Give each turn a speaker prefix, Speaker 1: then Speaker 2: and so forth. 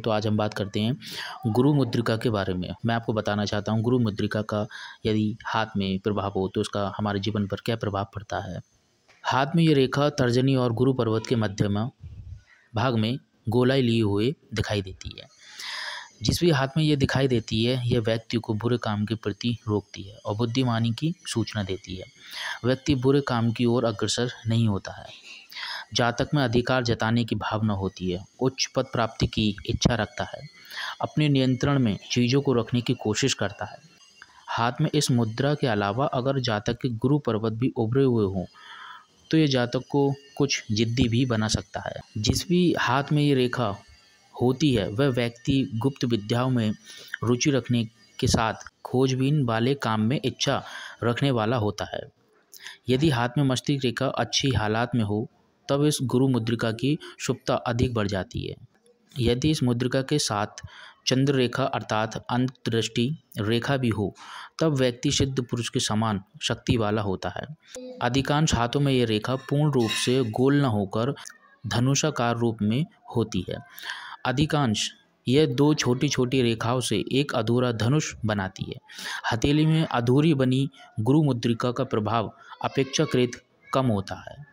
Speaker 1: तो आज हम बात करते हैं गुरु मुद्रिका के बारे में मैं आपको बताना चाहता हूँ गुरु मुद्रिका का यदि हाथ में प्रभाव हो तो उसका हमारे जीवन पर क्या प्रभाव पड़ता है हाथ में ये रेखा तर्जनी और गुरु पर्वत के में भाग में गोलाई लिए हुए दिखाई देती है जिस भी हाथ में ये दिखाई देती है यह व्यक्ति को बुरे काम के प्रति रोकती है और बुद्धिमानी की सूचना देती है व्यक्ति बुरे काम की ओर अग्रसर नहीं होता है जातक में अधिकार जताने की भावना होती है उच्च पद प्राप्ति की इच्छा रखता है अपने नियंत्रण में चीज़ों को रखने की कोशिश करता है हाथ में इस मुद्रा के अलावा अगर जातक के गुरु पर्वत भी उभरे हुए हों तो ये जातक को कुछ जिद्दी भी बना सकता है जिस भी हाथ में ये रेखा होती है वह व्यक्ति गुप्त विद्याओं में रुचि रखने के साथ खोजबीन वाले काम में इच्छा रखने वाला होता है यदि हाथ में मस्तिष्क रेखा अच्छी हालात में हो तब इस गुरु मुद्रिका की शुभता अधिक बढ़ जाती है यदि इस मुद्रिका के साथ चंद्र रेखा अर्थात अंतदृष्टि रेखा भी हो तब व्यक्ति सिद्ध पुरुष के समान शक्ति वाला होता है अधिकांश हाथों में यह रेखा पूर्ण रूप से गोल न होकर धनुषाकार रूप में होती है अधिकांश यह दो छोटी छोटी रेखाओं से एक अधूरा धनुष बनाती है हथेली में अधूरी बनी गुरु मुद्रिका का प्रभाव अपेक्षाकृत कम होता है